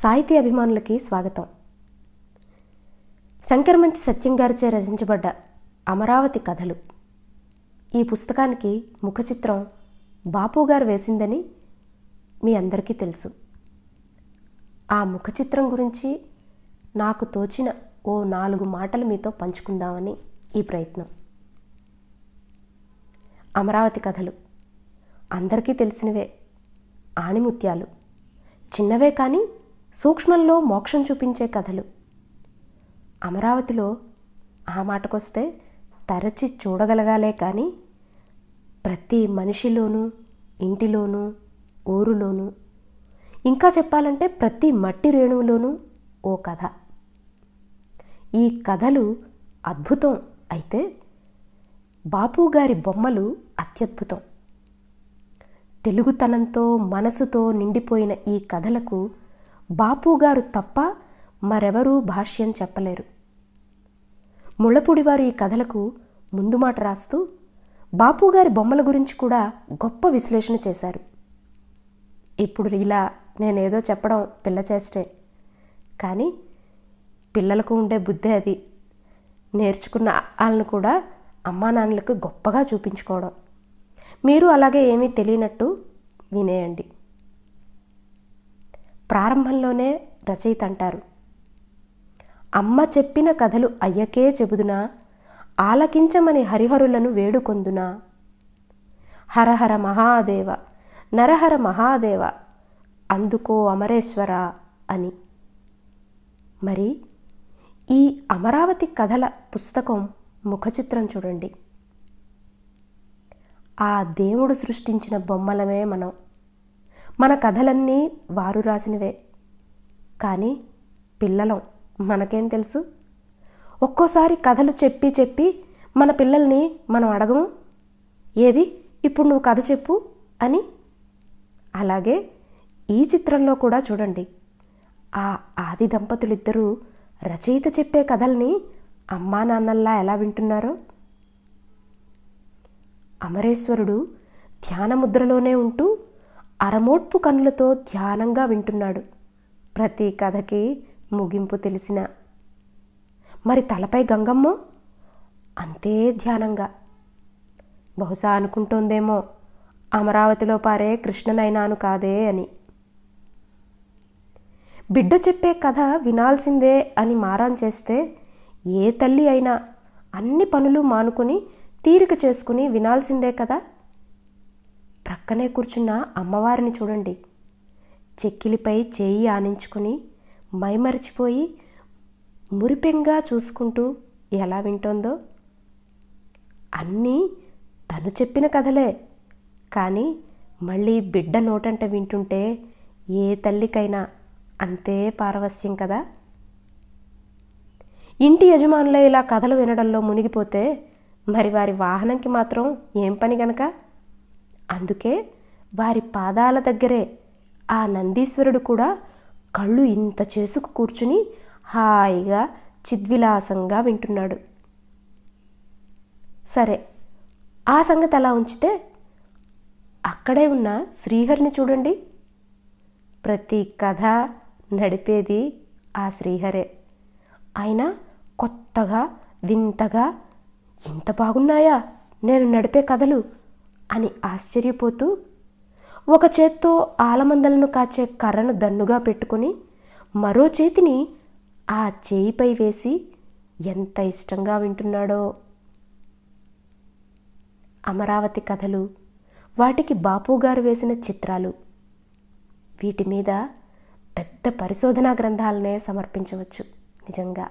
సాహితీ అభిమానులకి స్వాగతం శంకరమంచి సత్యం గారిచే రచించబడ్డ అమరావతి కథలు ఈ పుస్తకానికి ముఖచిత్రం బాపు గారు వేసిందని మీ అందరికీ తెలుసు ఆ ముఖచిత్రం గురించి నాకు తోచిన ఓ నాలుగు మాటలు మీతో పంచుకుందామని ఈ ప్రయత్నం అమరావతి కథలు అందరికీ తెలిసినవే ఆణిముత్యాలు చిన్నవే కానీ సూక్ష్మంలో మోక్షం చూపించే కథలు అమరావతిలో ఆ మాటకొస్తే తరచి చూడగలగాలే కానీ ప్రతి మనిషిలోనూ ఇంటిలోనూ ఊరులోనూ ఇంకా చెప్పాలంటే ప్రతి మట్టి రేణువులోనూ ఓ కథ ఈ కథలు అద్భుతం అయితే బాపు గారి బొమ్మలు అత్యద్భుతం తెలుగుతనంతో మనసుతో నిండిపోయిన ఈ కథలకు గారు తప్ప మరెవరూ భాష్యం చెప్పలేరు ముళ్ళపూడివారు ఈ కథలకు ముందు మాట రాస్తూ గారి బొమ్మల గురించి కూడా గొప్ప విశ్లేషణ చేశారు ఇప్పుడు ఇలా నేనేదో చెప్పడం పిల్ల చేస్తే కానీ పిల్లలకు ఉండే బుద్ధి అది నేర్చుకున్న వాళ్ళను కూడా అమ్మా నాన్నలకు గొప్పగా చూపించుకోవడం మీరు అలాగే ఏమీ తెలియనట్టు వినేయండి ప్రారంభంలోనే రచయిత అంటారు అమ్మ చెప్పిన కథలు అయ్యకే చెబుదునా ఆలకించమని హరిహరులను వేడుకొందునా హరహర మహాదేవ నరహర మహాదేవ అందుకో అమరేశ్వర అని మరి ఈ అమరావతి కథల పుస్తకం ముఖచిత్రం చూడండి ఆ దేవుడు సృష్టించిన బొమ్మలమే మనం మన కథలన్నీ వారు రాసినవే కానీ పిల్లలం మనకేం తెలుసు ఒక్కోసారి కథలు చెప్పి చెప్పి మన పిల్లల్ని మనం అడగము ఏది ఇప్పుడు నువ్వు కథ చెప్పు అని అలాగే ఈ చిత్రంలో కూడా చూడండి ఆ ఆది దంపతులిద్దరూ రచయిత చెప్పే కథల్ని అమ్మా నాన్నల్లా ఎలా వింటున్నారో అమరేశ్వరుడు ధ్యానముద్రలోనే ఉంటూ అరమోట్పు కన్నులతో ధ్యానంగా వింటున్నాడు ప్రతి కథకి ముగింపు తెలిసిన మరి తలపై గంగమ్మ అంతే ధ్యానంగా బహుశా అనుకుంటోందేమో అమరావతిలో పారే కృష్ణనైనాను కాదే అని బిడ్డ చెప్పే కథ వినాల్సిందే అని మారాన్ చేస్తే ఏ తల్లి అయినా అన్ని పనులు మానుకుని తీరిక చేసుకుని వినాల్సిందే కదా ప్రక్కనే కూర్చున్న అమ్మవారిని చూడండి చెక్కిలిపై చేయి ఆనించుకుని మైమరిచిపోయి మురిపెంగా చూసుకుంటూ ఎలా వింటోందో అన్నీ తను చెప్పిన కథలే కానీ మళ్ళీ బిడ్డ నోటంట వింటుంటే ఏ తల్లికైనా అంతే పారవస్యం కదా ఇంటి యజమానులే ఇలా కథలు వినడంలో మునిగిపోతే మరి వారి వాహనంకి మాత్రం ఏం పని గనక అందుకే వారి పాదాల దగ్గరే ఆ నందీశ్వరుడు కూడా కళ్ళు ఇంత చేసుకు కూర్చుని హాయిగా చిద్విలాసంగా వింటున్నాడు సరే ఆ సంగతి అలా ఉంచితే అక్కడే ఉన్న శ్రీహరిని చూడండి ప్రతి కథ నడిపేది ఆ శ్రీహరే ఆయన కొత్తగా వింతగా ఇంత బాగున్నాయా నేను నడిపే కథలు అని ఆశ్చర్యపోతూ ఒక చేత్తో ఆలమందలను కాచే కర్రను దన్నుగా పెట్టుకుని మరో చేతిని ఆ చేయిపై వేసి ఎంత ఇష్టంగా వింటున్నాడో అమరావతి కథలు వాటికి బాపుగారు వేసిన చిత్రాలు వీటి మీద పెద్ద పరిశోధనా గ్రంథాలనే సమర్పించవచ్చు నిజంగా